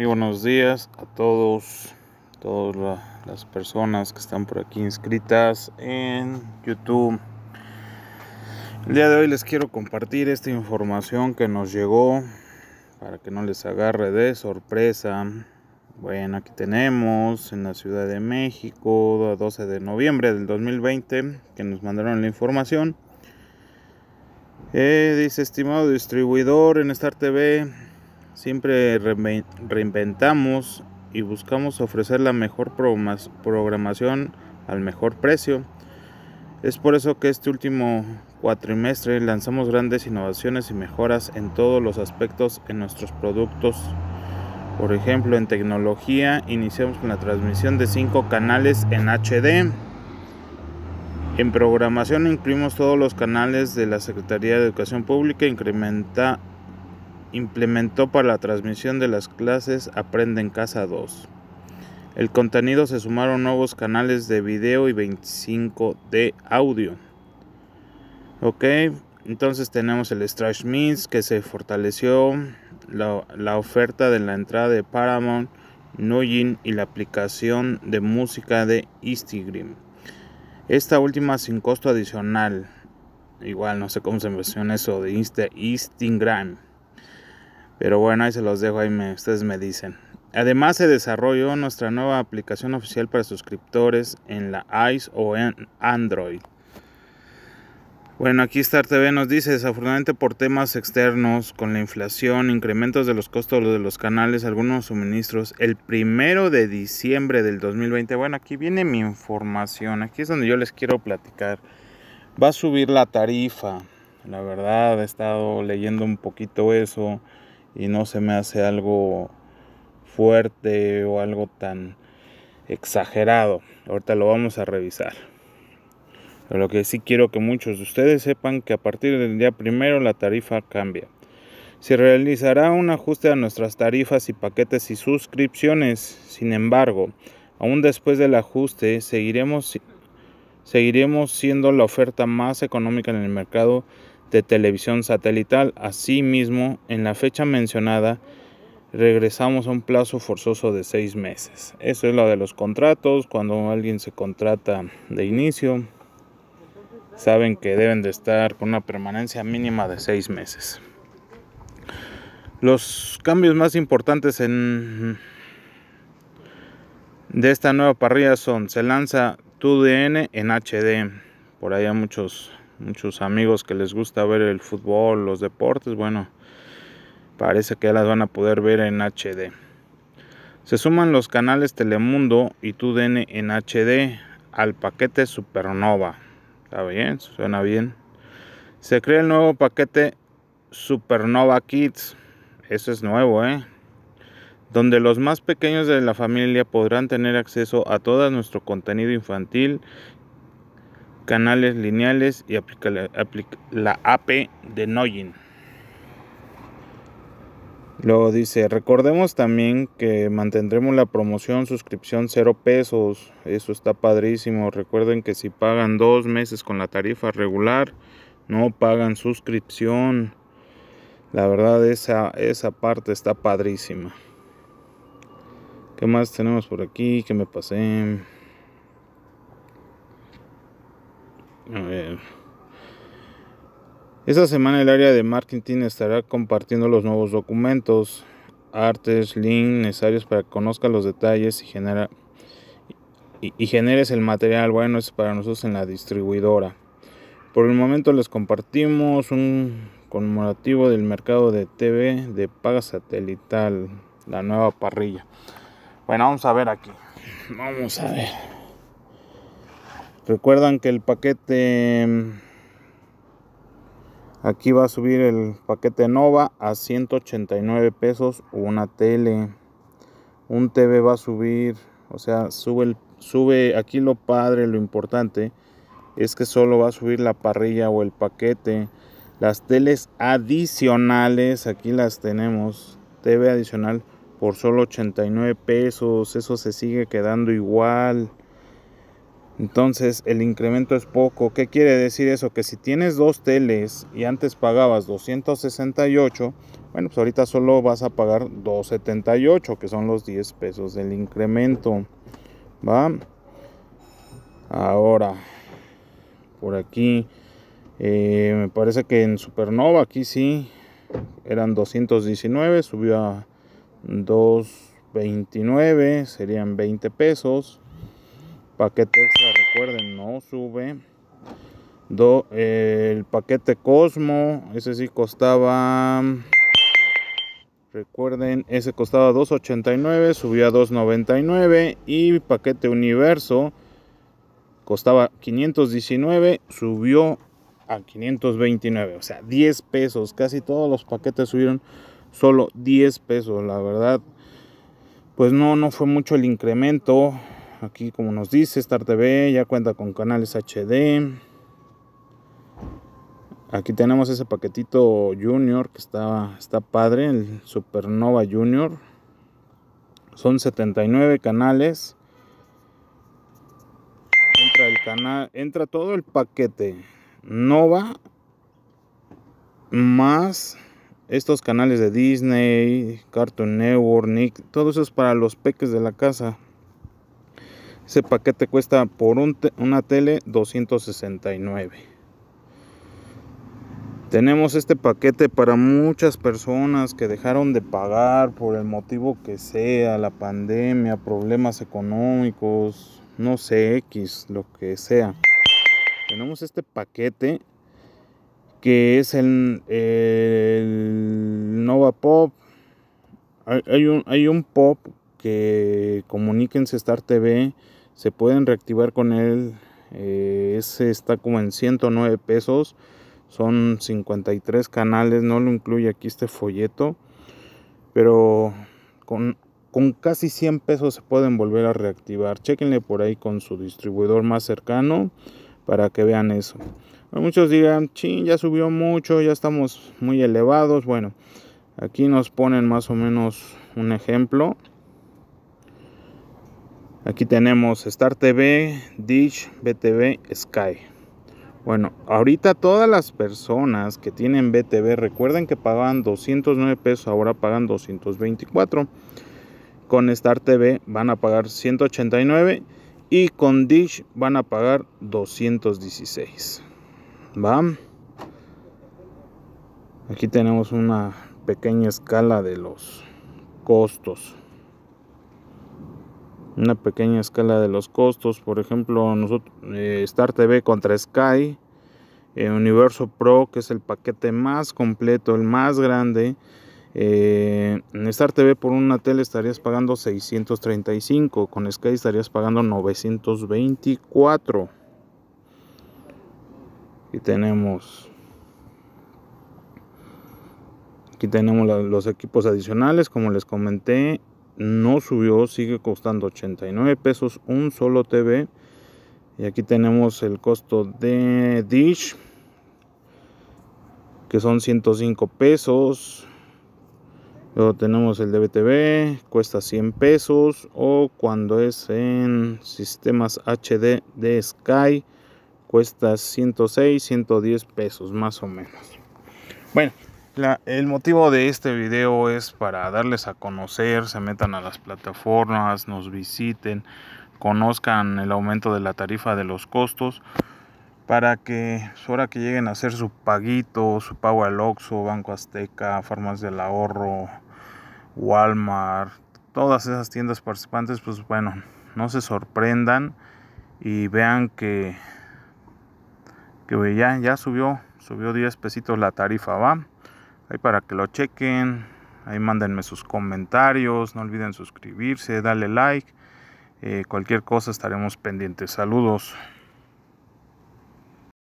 Muy buenos días a todos, todas las personas que están por aquí inscritas en YouTube. El día de hoy les quiero compartir esta información que nos llegó para que no les agarre de sorpresa. Bueno, aquí tenemos en la Ciudad de México, 12 de noviembre del 2020, que nos mandaron la información. Eh, dice, estimado distribuidor en Star TV, Siempre reinventamos y buscamos ofrecer la mejor programación al mejor precio. Es por eso que este último cuatrimestre lanzamos grandes innovaciones y mejoras en todos los aspectos en nuestros productos. Por ejemplo, en tecnología iniciamos con la transmisión de 5 canales en HD. En programación incluimos todos los canales de la Secretaría de Educación Pública, incrementa, implementó para la transmisión de las clases Aprende en Casa 2. El contenido se sumaron nuevos canales de video y 25 de audio. Ok, entonces tenemos el Strash Means que se fortaleció, la, oferta de la entrada de Paramount, Nugin y la aplicación de música de Instagram. Esta última sin costo adicional. Igual no sé cómo se menciona eso de Insta, Instagram. Pero bueno, ahí se los dejo, ahí ustedes me dicen. Además se desarrolló nuestra nueva aplicación oficial para suscriptores en la iOS o en Android. Bueno, aquí Star TV nos dice, desafortunadamente por temas externos, con la inflación, incrementos de los costos de los canales, algunos suministros, el primero de diciembre del 2020, bueno, aquí viene mi información, aquí es donde yo les quiero platicar, va a subir la tarifa, la verdad he estado leyendo un poquito eso, y no se me hace algo fuerte o algo tan exagerado. Ahorita lo vamos a revisar. Pero lo que sí quiero que muchos de ustedes sepan que a partir del día primero la tarifa cambia. Se realizará un ajuste a nuestras tarifas y paquetes y suscripciones. Sin embargo, aún después del ajuste seguiremos, seguiremos siendo la oferta más económica en el mercado de televisión satelital. Asimismo, en la fecha mencionada, regresamos a un plazo forzoso de seis meses. Eso es lo de los contratos, cuando alguien se contrata de inicio, saben que deben de estar con una permanencia mínima de seis meses. Los cambios más importantes en de esta nueva parrilla son, se lanza 2DN en HD, por ahí hay muchos muchos amigos que les gusta ver el fútbol, los deportes, bueno, parece que las van a poder ver en HD. Se suman los canales Telemundo y TUDN en HD al paquete Supernova. Está bien, suena bien. Se crea el nuevo paquete Supernova Kids. Eso es nuevo, ¿eh? Donde los más pequeños de la familia podrán tener acceso a todo nuestro contenido infantil canales lineales y aplica la, AP de Nojin. Luego dice, recordemos también que mantendremos la promoción suscripción cero pesos. Eso está padrísimo. Recuerden que si pagan dos meses con la tarifa regular, no pagan suscripción. La verdad, esa, esa parte está padrísima. ¿Qué más tenemos por aquí? Que me pasé. Esta semana el área de marketing estará compartiendo los nuevos documentos, artes, links necesarios para que conozcas los detalles y genera generes el material bueno es para nosotros en la distribuidora. Por el momento les compartimos un conmemorativo del mercado de TV de paga satelital, la nueva parrilla. Bueno, vamos a ver aquí. Vamos a ver. Recuerdan que el paquete... Mm, aquí va a subir el paquete Nova a 189 pesos una tele. Un TV va a subir, o sea, sube, el, sube aquí lo padre, lo importante es que solo va a subir la parrilla o el paquete. Las teles adicionales, aquí las tenemos, TV adicional por solo 89 pesos, eso se sigue quedando igual. Entonces el incremento es poco. ¿Qué quiere decir eso? Que si tienes dos teles y antes pagabas 268, bueno, pues ahorita solo vas a pagar 278, que son los 10 pesos del incremento. ¿Va? Ahora, por aquí, eh, me parece que en Supernova aquí sí, eran 219, subió a 229, serían 20 pesos paquete extra, recuerden, no sube. Do, eh, el paquete Cosmo, ese sí costaba, recuerden, ese costaba 2.89, subió a 2.99 y paquete Universo costaba 519, subió a 529, o sea, 10 pesos, casi todos los paquetes subieron solo 10 pesos, la verdad, pues no, no fue mucho el incremento, aquí como nos dice Star TV ya cuenta con canales HD aquí tenemos ese paquetito Junior que está, está padre el Supernova Junior son 79 canales entra el canal entra todo el paquete Nova más estos canales de Disney, Cartoon Network, Nick, todo eso es para los peques de la casa. Ese paquete cuesta por una tele 269. Tenemos este paquete para muchas personas que dejaron de pagar por el motivo que sea, la pandemia, problemas económicos, no sé, X, lo que sea. Tenemos este paquete que es el, Nova Pop. un, hay un pop que comuníquense Star TV se pueden reactivar con él eh, ese está como en 109 pesos son 53 canales no lo incluye aquí este folleto pero con, casi 100 pesos se pueden volver a reactivar chequenle por ahí con su distribuidor más cercano para que vean eso muchos digan chin ya subió mucho ya estamos muy elevados bueno aquí nos ponen más o menos un ejemplo Aquí tenemos Star TV, Dish, BTV, Sky. Bueno, ahorita todas las personas que tienen BTV, recuerden que pagaban 209 pesos, ahora pagan 224. Con Star TV van a pagar 189 y con Dish van a pagar 216. ¿Va? Aquí tenemos una pequeña escala de los costos una pequeña escala de los costos. Por ejemplo, nosotros, eh, Star TV contra Sky, eh, Universo Pro, que es el paquete más completo, el más grande. Eh, en Star TV por una tele estarías pagando 635, con Sky estarías pagando 924. Y tenemos aquí tenemos los equipos adicionales como les comenté no subió, sigue costando 89 pesos un solo TV. Y aquí tenemos el costo de Dish, que son 105 pesos. Luego tenemos el DBTV, cuesta 100 pesos. O cuando es en sistemas HD de Sky, cuesta 106, 110 pesos más o menos. Bueno, el motivo de este video es para darles a conocer, se metan a las plataformas, nos visiten, conozcan el aumento de la tarifa de los costos para que pues, ahora que lleguen a hacer su paguito, su pago al Oxxo, Banco Azteca, Farmas del Ahorro, Walmart, todas esas tiendas participantes, pues bueno, no se sorprendan y vean que, que ya, ya subió, subió 10 pesitos la tarifa, ¿va? Ahí para que lo chequen. Ahí mándenme sus comentarios. No olviden suscribirse, darle like. Eh, cualquier cosa estaremos pendientes. Saludos.